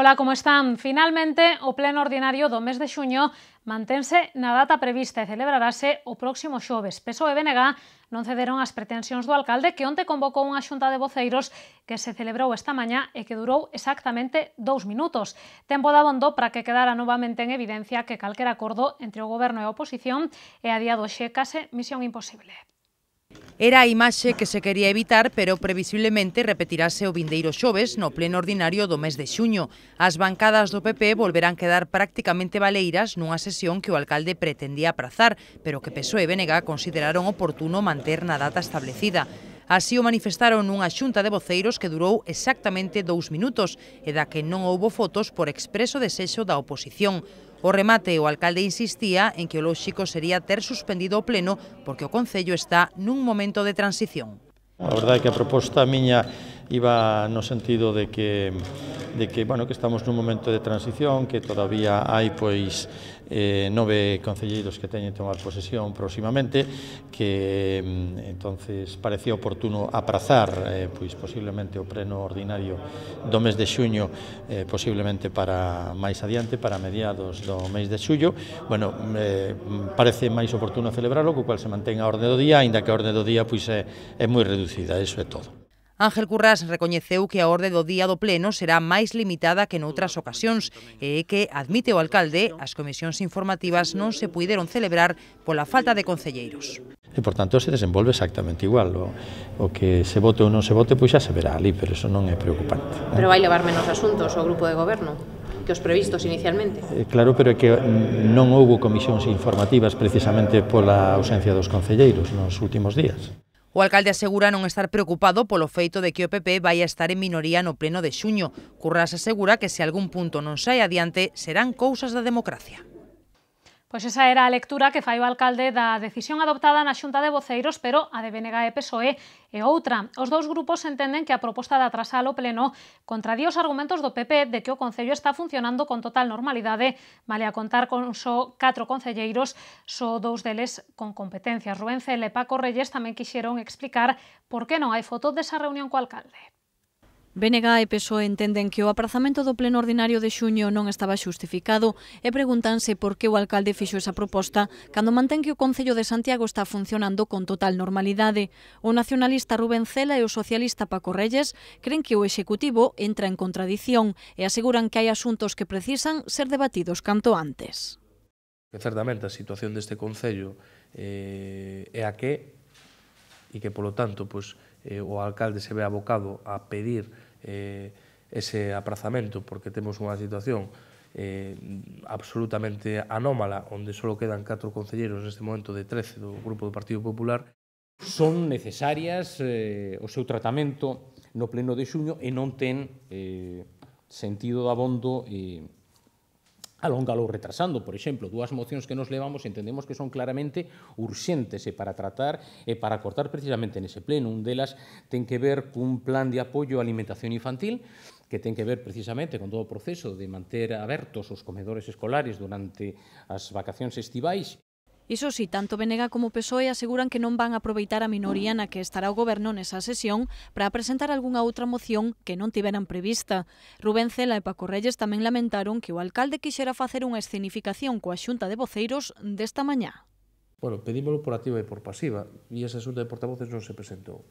Ola, como están? Finalmente, o pleno ordinario do mes de xuño mantense na data prevista e celebrarase o próximo xoves. Peso e BNG non cederon as pretensións do alcalde que onte convocou unha xunta de voceiros que se celebrou esta mañá e que durou exactamente dous minutos. Tempo da bondo para que quedara novamente en evidencia que calquera acordo entre o goberno e a oposición é a día do xe case misión imposible. Era a imaxe que se quería evitar, pero previsiblemente repetirase o vindeiro xoves no pleno ordinario do mes de xuño. As bancadas do PP volverán quedar prácticamente baleiras nunha sesión que o alcalde pretendía aprazar, pero que PSOE e BNG consideraron oportuno manter na data establecida. Así o manifestaron nunha xunta de voceiros que durou exactamente dous minutos e da que non houbo fotos por expreso desexo da oposición. O remate, o alcalde insistía en que o lóxico sería ter suspendido o pleno porque o Concello está nun momento de transición. A verdade é que a proposta miña iba no sentido de que de que, bueno, que estamos nun momento de transición, que todavía hai pois eh, nove concelleiros que teñen tomar posesión próximamente, que mm, entonces parecía oportuno aprazar eh, pois posiblemente o pleno ordinario do mes de xuño, eh, posiblemente para máis adiante, para mediados do mes de xullo. Bueno, eh, parece máis oportuno celebrarlo, co cual se mantén a orde do día, aínda que a orde do día pois é, é moi reducida, iso é todo. Ángel Currás recoñeceu que a orde do día do pleno será máis limitada que noutras ocasións e que, admite o alcalde, as comisións informativas non se puideron celebrar pola falta de concelleiros. E, por tanto, se desenvolve exactamente igual. O, o que se vote ou non se vote, pois xa se verá ali, pero eso non é preocupante. Pero vai levar menos asuntos o grupo de goberno que os previstos inicialmente. Eh, claro, pero é que mm, non houbo comisións informativas precisamente pola ausencia dos concelleiros nos últimos días. O alcalde asegura non estar preocupado polo feito de que o PP vai a estar en minoría no pleno de xuño. Curras asegura que se algún punto non sai adiante serán cousas da democracia. Pois esa era a lectura que fai o alcalde da decisión adoptada na Xunta de Voceiros, pero a de BNG e PSOE e outra. Os dous grupos entenden que a proposta de atrasar o pleno contradía os argumentos do PP de que o Concello está funcionando con total normalidade, male a contar con só catro concelleiros, só dous deles con competencias. Rubén Cel e Paco Reyes tamén quixeron explicar por que non hai foto desa reunión co alcalde. BNG e PSOE entenden que o aprazamento do pleno ordinario de xuño non estaba xustificado e preguntanse por que o alcalde fixo esa proposta cando mantén que o Concello de Santiago está funcionando con total normalidade. O nacionalista Rubén Cela e o socialista Paco Reyes creen que o Executivo entra en contradición e aseguran que hai asuntos que precisan ser debatidos canto antes. Que certamente a situación deste Concello eh, é a que e que, polo tanto, pois, pues, eh, o alcalde se ve abocado a pedir eh, ese aprazamento porque temos unha situación eh, absolutamente anómala onde só quedan catro concelleiros neste momento de 13 do grupo do Partido Popular son necesarias eh, o seu tratamento no pleno de xuño e non ten eh, sentido de abondo eh, alóngalo retrasando. Por exemplo, dúas mocións que nos levamos entendemos que son claramente urxentes e para tratar e para cortar precisamente nese pleno. Un delas ten que ver cun plan de apoio á alimentación infantil que ten que ver precisamente con todo o proceso de manter abertos os comedores escolares durante as vacacións estivais Iso si, tanto Benega como PSOE aseguran que non van a aproveitar a minoría na que estará o goberno nesa sesión para presentar algunha outra moción que non tiveran prevista. Rubén Cela e Paco Reyes tamén lamentaron que o alcalde quixera facer unha escenificación coa xunta de voceiros desta mañá. Bueno, pedímolo por activa e por pasiva, e ese xunta de portavoces non se presentou.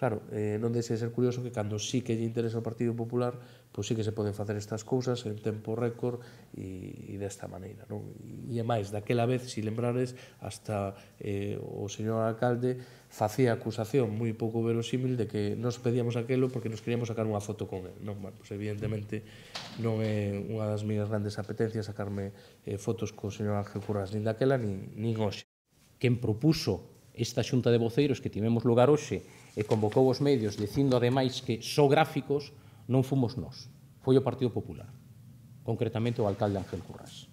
Claro, eh, non deixe de ser curioso que cando sí que lle interesa o Partido Popular, pois sí que se poden facer estas cousas en tempo récord e, e desta maneira. Non? E é máis, daquela vez, se si lembrares, hasta eh, o señor alcalde facía acusación moi pouco verosímil de que nos pedíamos aquelo porque nos queríamos sacar unha foto con él. Non, bueno, pois evidentemente non é unha das minhas grandes apetencias sacarme eh, fotos co señor Ángel Curras, nin daquela, nin, nin hoxe. Quen propuso esta xunta de voceiros que tivemos lugar hoxe e convocou os medios dicindo ademais que só gráficos non fomos nós. Foi o Partido Popular, concretamente o alcalde Ángel Currás.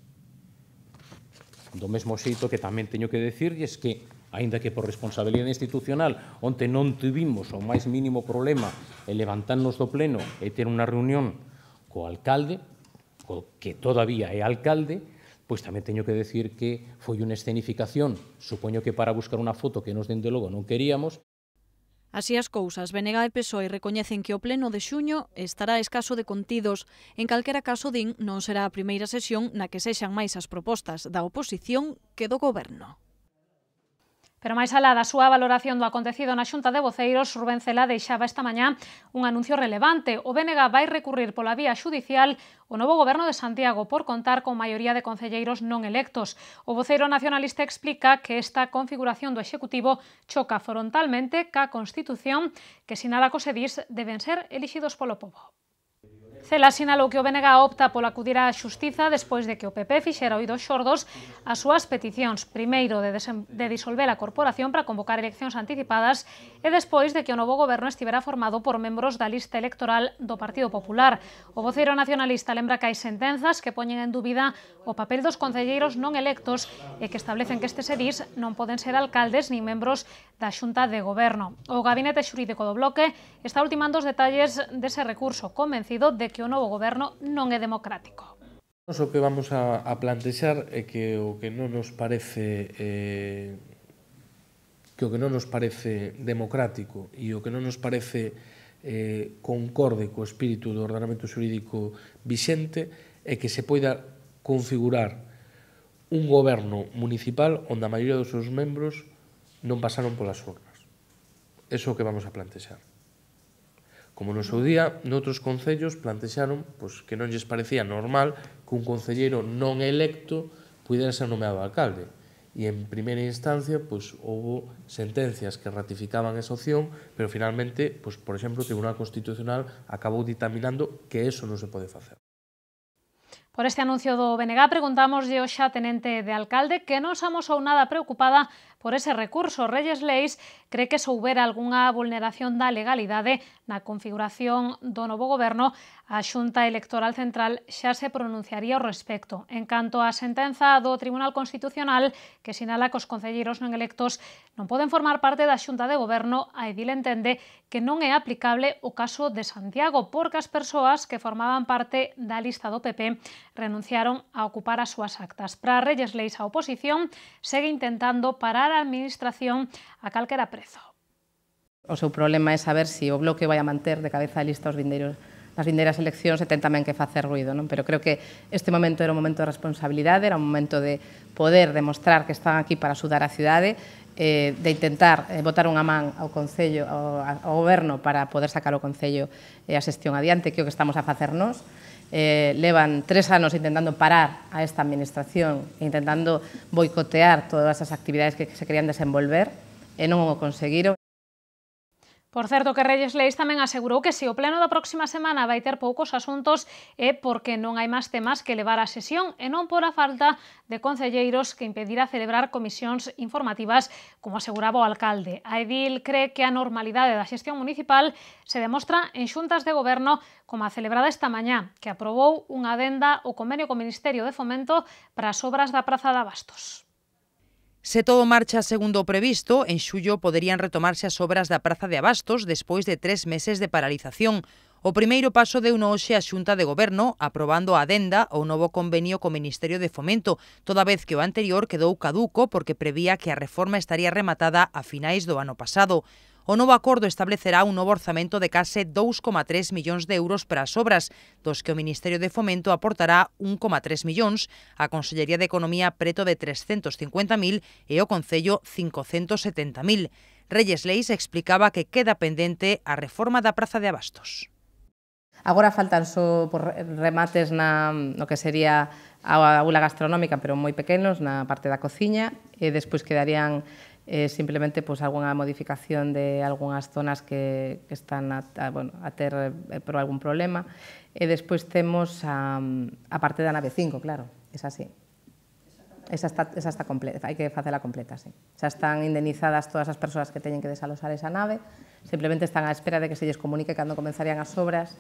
Do mesmo xeito que tamén teño que decirles que, aínda que por responsabilidade institucional, onte non tivimos o máis mínimo problema en levantarnos do pleno e ter unha reunión co alcalde, co que todavía é alcalde, pois tamén teño que decir que foi unha escenificación, supoño que para buscar unha foto que nos dende logo non queríamos, Así as cousas, BNG e PSOE recoñecen que o pleno de xuño estará escaso de contidos. En calquera caso, din, non será a primeira sesión na que sexan máis as propostas da oposición que do goberno. Pero máis alá da súa valoración do acontecido na Xunta de Voceiros, Rubén Cela deixaba esta mañá un anuncio relevante. O BNG vai recurrir pola vía judicial o novo goberno de Santiago por contar con maioría de concelleiros non electos. O voceiro nacionalista explica que esta configuración do Executivo choca frontalmente ca Constitución que sin nada os deben ser elixidos polo povo. Cela sinalou que o BNG opta pola acudir á xustiza despois de que o PP fixera oídos xordos as súas peticións, primeiro de, de disolver a corporación para convocar eleccións anticipadas e despois de que o novo goberno estivera formado por membros da lista electoral do Partido Popular. O voceiro nacionalista lembra que hai sentenzas que poñen en dúbida o papel dos concelleiros non electos e que establecen que estes edís non poden ser alcaldes nin membros da xunta de goberno. O gabinete xurídico do bloque está ultimando os detalles dese recurso, convencido de que que o novo goberno non é democrático. Nos o que vamos a, a plantexar é que o que non nos parece eh, que o que non nos parece democrático e o que non nos parece eh, concorde co espírito do ordenamento xurídico vixente é que se poida configurar un goberno municipal onde a maioría dos seus membros non pasaron polas urnas. Eso é o que vamos a plantexar. Como no seu día, noutros concellos plantexaron pois, que non lles parecía normal que un concelleiro non electo pudera ser nomeado alcalde. E en primeira instancia, pois, houve sentencias que ratificaban esa opción, pero finalmente, pois, por exemplo, o Tribunal Constitucional acabou ditaminando que eso non se pode facer. Por este anuncio do BNG preguntámoslle hoxe a tenente de alcalde que non somos ou nada preocupada por ese recurso. Reyes Leis cree que se houbera algunha vulneración da legalidade na configuración do novo goberno, a Xunta Electoral Central xa se pronunciaría ao respecto. En canto á sentenza do Tribunal Constitucional, que sinala que os concelleiros non electos non poden formar parte da Xunta de Goberno, a Edil entende que non é aplicable o caso de Santiago, porque as persoas que formaban parte da lista do PP renunciaron a ocupar as súas actas. Para Reyes Leis, a oposición segue intentando parar sacar a administración a calquera prezo. O seu problema é saber se o bloque vai a manter de cabeza de lista os vindeiros nas vindeiras eleccións e ten tamén que facer ruido, non? pero creo que este momento era un momento de responsabilidade, era un momento de poder demostrar que están aquí para axudar a cidade, eh, de intentar eh, botar unha man ao Concello, ao, ao Goberno para poder sacar o Concello e eh, a xestión adiante, que é o que estamos a facer nós, eh, levan tres años intentando parar a esta administración, intentando boicotear todas esas actividades que se querían desenvolver, y eh, no lo conseguiron. Por certo que Reyes Leis tamén asegurou que se o pleno da próxima semana vai ter poucos asuntos é porque non hai máis temas que levar a sesión e non por a falta de concelleiros que impedirá celebrar comisións informativas, como aseguraba o alcalde. A Edil cree que a normalidade da xestión municipal se demostra en xuntas de goberno como a celebrada esta mañá, que aprobou unha adenda o convenio co Ministerio de Fomento para as obras da Praza da Abastos. Se todo marcha segundo o previsto, en xullo poderían retomarse as obras da Praza de Abastos despois de tres meses de paralización. O primeiro paso de no hoxe a Xunta de Goberno aprobando a adenda ou novo convenio co Ministerio de Fomento, toda vez que o anterior quedou caduco porque prevía que a reforma estaría rematada a finais do ano pasado. O novo acordo establecerá un novo orzamento de case 2,3 millóns de euros para as obras, dos que o Ministerio de Fomento aportará 1,3 millóns, a Consellería de Economía preto de 350.000 e o Concello 570.000. Reyes Leis explicaba que queda pendente a reforma da Praza de Abastos. Agora faltan só por remates na, no que sería a aula gastronómica, pero moi pequenos, na parte da cociña, e despois quedarían Eh, simplemente pues alguna modificación de algunas zonas que, están a, bueno, eh, por algún problema. y eh, después temos a, la nave 5, claro, es así Esa está, completa, hay que hacerla completa, sí. sea, están indemnizadas todas las personas que tienen que desalojar esa nave, simplemente están a espera de que se les comunique cando comenzarían las obras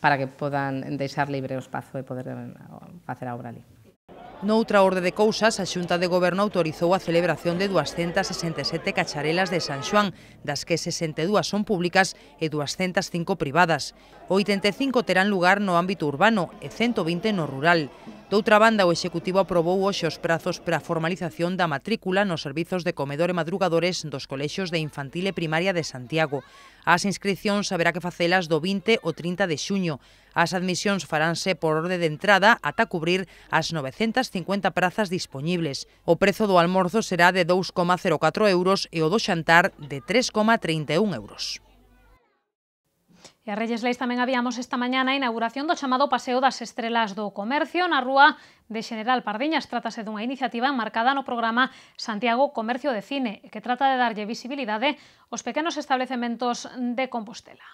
para que puedan dejar libre o y e poder hacer la obra ali. Noutra orde de cousas, a Xunta de Goberno autorizou a celebración de 267 cacharelas de San Xoán, das que 62 son públicas e 205 privadas. 85 terán lugar no ámbito urbano e 120 no rural. Doutra banda, o Executivo aprobou hoxe os prazos para a formalización da matrícula nos servizos de comedor e madrugadores dos colexios de infantil e primaria de Santiago. As inscripcións haberá que facelas do 20 ao 30 de xuño. As admisións faránse por orde de entrada ata cubrir as 950 prazas dispoñibles. O prezo do almorzo será de 2,04 euros e o do xantar de 3,31 euros. E a Reyes Leis tamén habíamos esta mañana a inauguración do chamado Paseo das Estrelas do Comercio na Rúa de General Pardiñas. Trátase dunha iniciativa enmarcada no programa Santiago Comercio de Cine, que trata de darlle visibilidade aos pequenos establecementos de Compostela.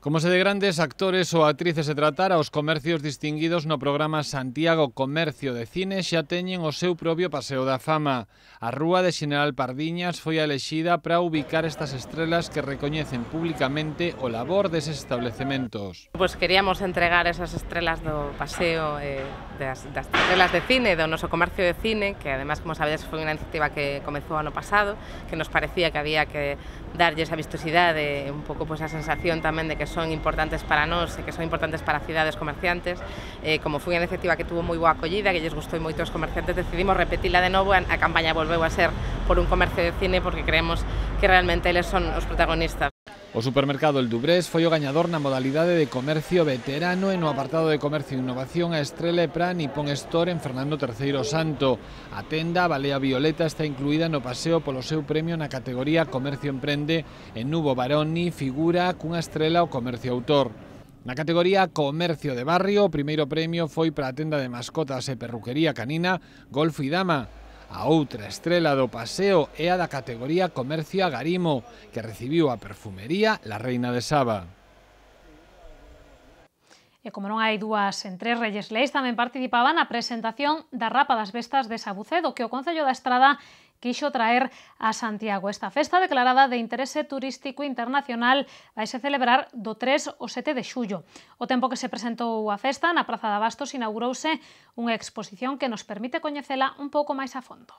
Como se de grandes actores ou actrices se tratara, os comercios distinguidos no programa Santiago Comercio de Cine xa teñen o seu propio paseo da fama. A Rúa de General Pardiñas foi lexida para ubicar estas estrelas que recoñecen públicamente o labor deses establecementos. Pois pues queríamos entregar esas estrelas do paseo eh, das, das telas de cine, do noso comercio de cine, que además, como sabedes, foi unha iniciativa que comezou ano pasado, que nos parecía que había que darlle esa vistosidade, un pouco pois, pues, a sensación tamén de que son importantes para nós e que son importantes para cidades comerciantes. Eh, como foi unha iniciativa que tuvo moi boa acollida, que lles gustou moito os comerciantes, decidimos repetirla de novo, a campaña volveu a ser por un comercio de cine porque creemos que realmente eles son os protagonistas. O supermercado El Dubrés foi o gañador na modalidade de comercio veterano e no apartado de comercio e innovación a Estrela Pran e Pon Store en Fernando III Santo. A tenda Balea Violeta está incluída no paseo polo seu premio na categoría Comercio Emprende en Nubo Baroni figura cunha estrela o comercio autor. Na categoría Comercio de Barrio, o primeiro premio foi para a tenda de mascotas e perruquería canina Golfo e Dama, A outra estrela do paseo é a da categoría Comercio Agarimo, que recibiu a perfumería La Reina de Saba. E como non hai dúas en tres Reyes Leis, tamén participaban a presentación da Rapa das Bestas de Sabucedo, que o Concello da Estrada quixo traer a Santiago. Esta festa declarada de interese turístico internacional se celebrar do 3 ao 7 de xullo. O tempo que se presentou a festa na Praza de Abastos inaugurouse unha exposición que nos permite coñecela un pouco máis a fondo.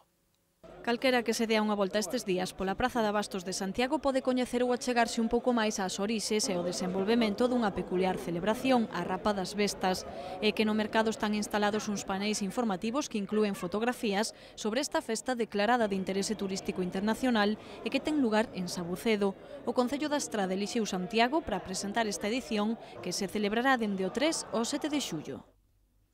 Calquera que se dea unha volta estes días pola Praza de Abastos de Santiago pode coñecer ou achegarse un pouco máis ás orixes e o desenvolvemento dunha peculiar celebración a rapa das bestas e que no mercado están instalados uns paneis informativos que incluen fotografías sobre esta festa declarada de interese turístico internacional e que ten lugar en Sabucedo. O Concello da Estrada elixiu Santiago para presentar esta edición que se celebrará dende o 3 ao 7 de xullo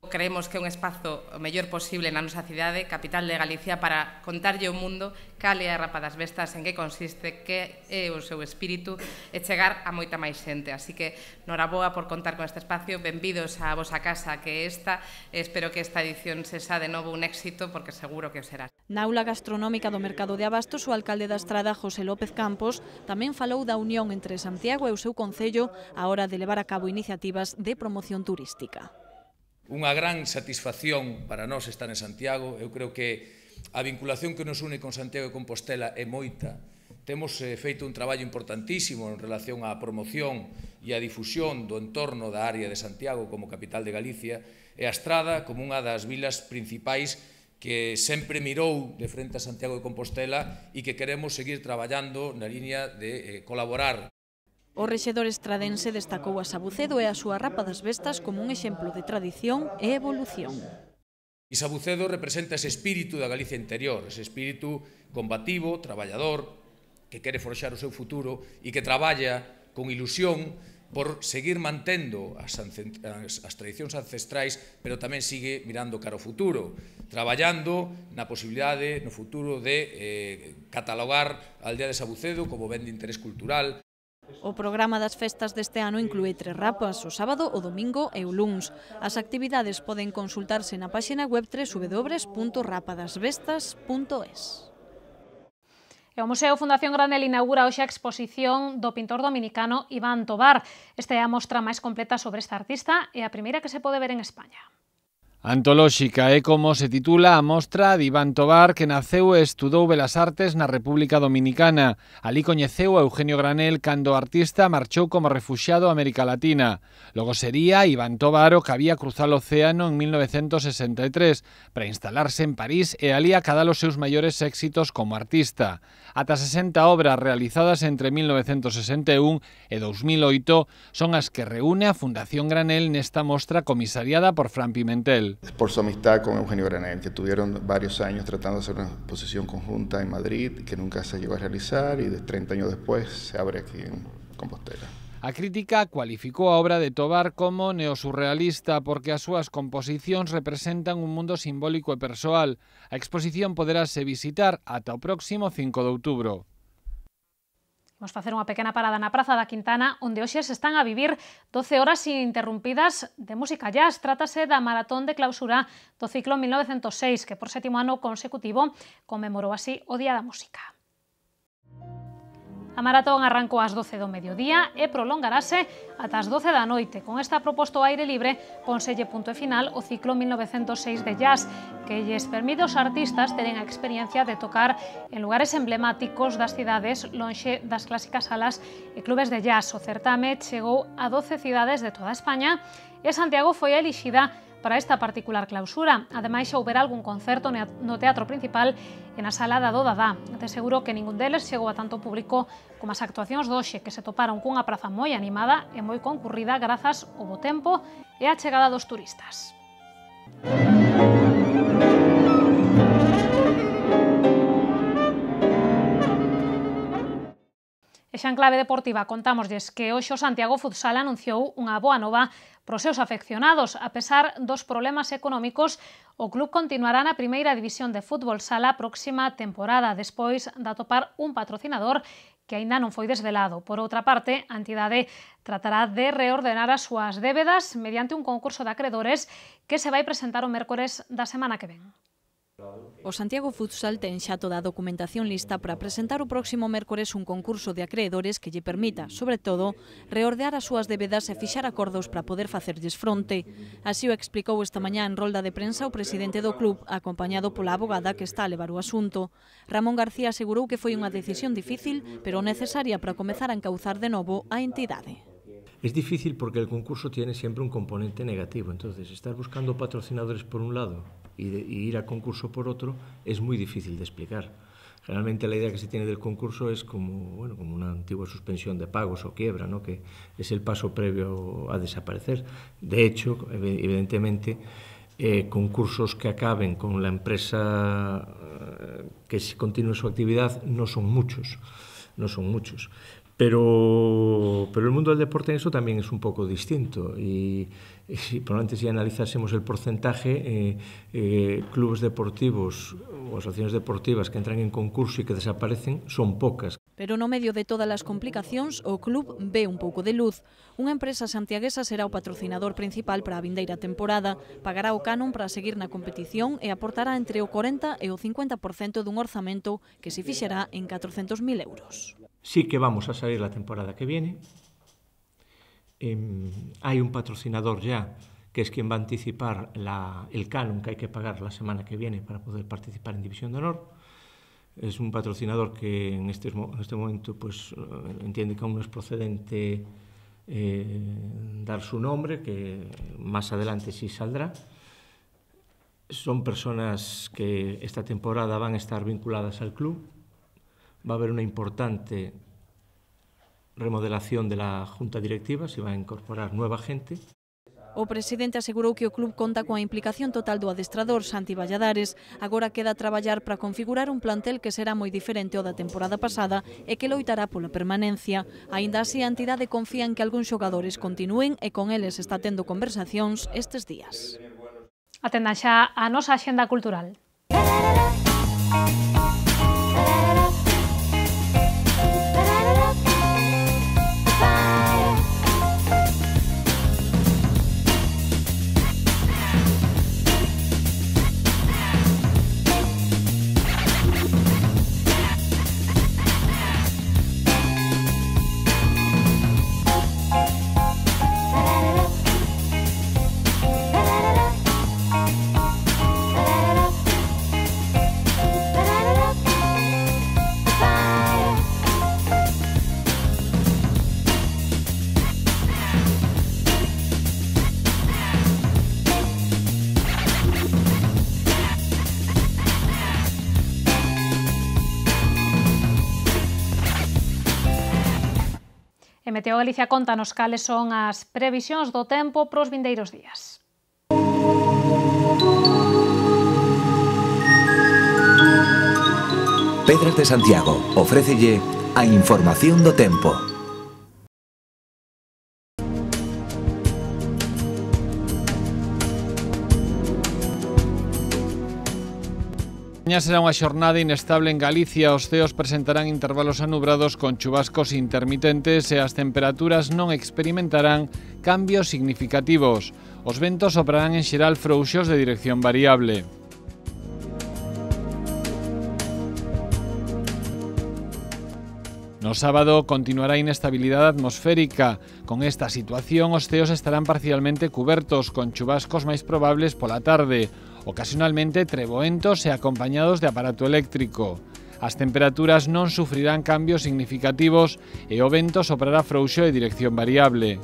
creemos que é un espazo o mellor posible na nosa cidade, capital de Galicia, para contarlle ao mundo cal é a Rapa das Bestas, en que consiste, que é o seu espírito e chegar a moita máis xente. Así que, noraboa por contar con este espacio, benvidos a vosa casa que esta, espero que esta edición se xa de novo un éxito, porque seguro que o será. Na aula gastronómica do Mercado de Abastos, o alcalde da Estrada, José López Campos, tamén falou da unión entre Santiago e o seu Concello a hora de levar a cabo iniciativas de promoción turística unha gran satisfacción para nós estar en Santiago. Eu creo que a vinculación que nos une con Santiago e Compostela é moita. Temos eh, feito un traballo importantísimo en relación á promoción e á difusión do entorno da área de Santiago como capital de Galicia e a Estrada como unha das vilas principais que sempre mirou de frente a Santiago de Compostela e que queremos seguir traballando na línea de eh, colaborar O rexedor estradense destacou a Sabucedo e a súa rapa das bestas como un exemplo de tradición e evolución. Sabucedo representa ese espírito da Galicia interior, ese espírito combativo, traballador, que quere forxar o seu futuro e que traballa con ilusión por seguir mantendo as, as, tradicións ancestrais, pero tamén sigue mirando cara ao futuro, traballando na posibilidade no futuro de eh, catalogar a aldea de Sabucedo como ben de interés cultural. O programa das festas deste ano inclúe tres rapas, o sábado, o domingo e o luns. As actividades poden consultarse na páxina web www.rapadasvestas.es. o Museo Fundación Granel inaugura hoxe a exposición do pintor dominicano Iván Tobar. Esta é a mostra máis completa sobre esta artista e a primeira que se pode ver en España. Antolóxica é como se titula a mostra de Iván Tobar que naceu e estudou Belas Artes na República Dominicana. Ali coñeceu a Eugenio Granel cando o artista marchou como refuxiado a América Latina. Logo sería Iván Tobar o que había cruzado o océano en 1963 para instalarse en París e ali acadar os seus maiores éxitos como artista. Ata 60 obras realizadas entre 1961 e 2008 son as que reúne a Fundación Granel nesta mostra comisariada por Fran Pimentel. Es Por su amistad con Eugenio Granel, que tuvieron varios años tratando de hacer una exposición conjunta en Madrid, que nunca se llegó a realizar, y de 30 años después se abre aquí en Compostela. A crítica cualificó a obra de Tobar como neosurrealista porque a súas composiciones representan un mundo simbólico y e personal. La exposición podrá visitar hasta el próximo 5 de octubre. Vamos facer unha pequena parada na Praza da Quintana, onde hoxe se están a vivir 12 horas ininterrumpidas de música jazz. Trátase da maratón de clausura do ciclo 1906, que por sétimo ano consecutivo conmemorou así o Día da Música. A maratón arrancou ás 12 do mediodía e prolongarase ata as 12 da noite. Con esta proposta ao aire libre, ponselle punto e final o ciclo 1906 de jazz, que lles permite aos artistas teren a experiencia de tocar en lugares emblemáticos das cidades lonxe das clásicas salas e clubes de jazz. O certame chegou a 12 cidades de toda España e Santiago foi elixida para esta particular clausura. Ademais, xa houbera algún concerto no Teatro Principal e na Sala da Dodadá. De seguro que ningún deles chegou a tanto público como as actuacións doxe, que se toparon cunha praza moi animada e moi concurrida grazas ao bo tempo e a chegada dos turistas. E xa en clave deportiva contámoslles que hoxe o Santiago Futsal anunciou unha boa nova Para os seus afeccionados, a pesar dos problemas económicos, o club continuará na primeira división de fútbol sala a próxima temporada, despois de atopar un patrocinador que aínda non foi desvelado. Por outra parte, a entidade tratará de reordenar as súas débedas mediante un concurso de acreedores que se vai presentar o mércores da semana que ven. O Santiago Futsal ten xa toda a documentación lista para presentar o próximo mércores un concurso de acreedores que lle permita, sobre todo, reordear as súas débedas e fixar acordos para poder facerlles fronte. Así o explicou esta mañá en rolda de prensa o presidente do club, acompañado pola abogada que está a levar o asunto. Ramón García asegurou que foi unha decisión difícil, pero necesaria para comezar a encauzar de novo a entidade. Es difícil porque el concurso tiene siempre un componente negativo, entonces estar buscando patrocinadores por un lado y, ir a concurso por otro es muy difícil de explicar. Generalmente la idea que se tiene del concurso es como, bueno, como una antigua suspensión de pagos o quiebra, ¿no? que es el paso previo a desaparecer. De hecho, evidentemente, eh, concursos que acaben con la empresa eh, que continúe su actividad no son muchos, no son muchos. Pero, pero el mundo del deporte en eso también es un poco distinto. Y, y por antes si analizásemos el porcentaje, eh, eh, clubes deportivos o asociaciones deportivas que entran en concurso y que desaparecen son pocas. Pero no medio de todas as complicacións, o club ve un pouco de luz. Unha empresa santiaguesa será o patrocinador principal para a vindeira temporada, pagará o canon para seguir na competición e aportará entre o 40 e o 50% dun orzamento que se fixará en 400.000 euros. sí que vamos a salir la temporada que viene. Em, hay un patrocinador ya que es quien va a anticipar el canon que hay que pagar la semana que viene para poder participar en División de Honor. Es un patrocinador que en este, este momento pues, eh, entiende que aún no es procedente eh, dar su nombre, que más adelante sí saldrá. Son personas que esta temporada van a estar vinculadas al club, va a haber una importante remodelación de la Junta Directiva, se va a incorporar nueva gente. O presidente asegurou que o club conta coa implicación total do adestrador Santi Valladares. Agora queda traballar para configurar un plantel que será moi diferente ao da temporada pasada e que loitará pola permanencia. Aínda así, a entidade confía en que algúns xogadores continúen e con eles está tendo conversacións estes días. Atendan xa a nosa axenda cultural. E Meteo Galicia contanos cales son as previsións do tempo pros vindeiros días. Pedras de Santiago ofrécelle a información do tempo. Mañá será unha xornada inestable en Galicia. Os ceos presentarán intervalos anubrados con chubascos intermitentes e as temperaturas non experimentarán cambios significativos. Os ventos soprarán en xeral frouxos de dirección variable. No sábado continuará a inestabilidade atmosférica. Con esta situación, os ceos estarán parcialmente cubertos, con chubascos máis probables pola tarde ocasionalmente treboentos e acompañados de aparato eléctrico. As temperaturas non sufrirán cambios significativos e o vento soprará frouxo de dirección variable.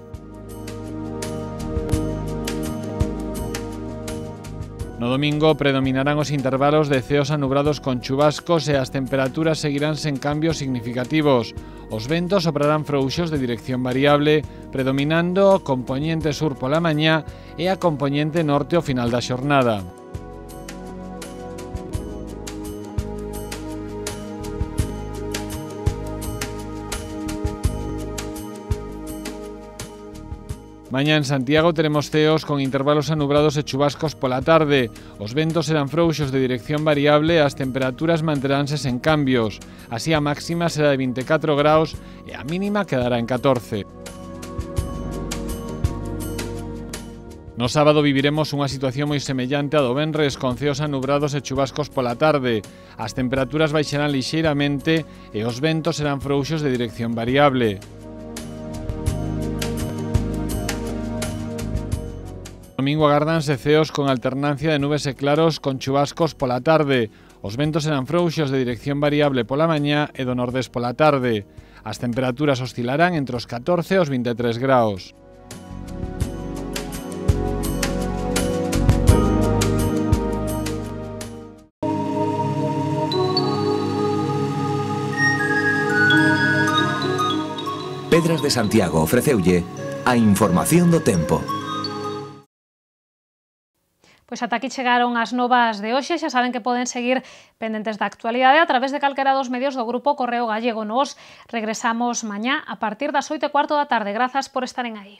No domingo predominarán os intervalos de ceos anubrados con chubascos e as temperaturas seguirán sen cambios significativos. Os ventos soprarán frouxos de dirección variable, predominando o componente sur pola mañá e a componente norte ao final da xornada. Mañá en Santiago teremos ceos con intervalos anubrados e chubascos pola tarde. Os ventos serán frouxos de dirección variable e as temperaturas manteránse sen cambios. Así a máxima será de 24 graus e a mínima quedará en 14. No sábado viviremos unha situación moi semellante a do Benres, con ceos anubrados e chubascos pola tarde. As temperaturas baixarán lixeiramente e os ventos serán frouxos de dirección variable. Domingo agardanse ceos con alternancia de nubes e claros con chubascos pola tarde. Os ventos serán frouxos de dirección variable pola mañá e do nordés pola tarde. As temperaturas oscilarán entre os 14 e os 23 graus. Pedras de Santiago ofreceulle a información do tempo. Pois ata aquí chegaron as novas de hoxe, xa saben que poden seguir pendentes da actualidade a través de calquera dos medios do Grupo Correo Gallego. Nos regresamos mañá a partir das 8 e cuarto da tarde. Grazas por estaren aí.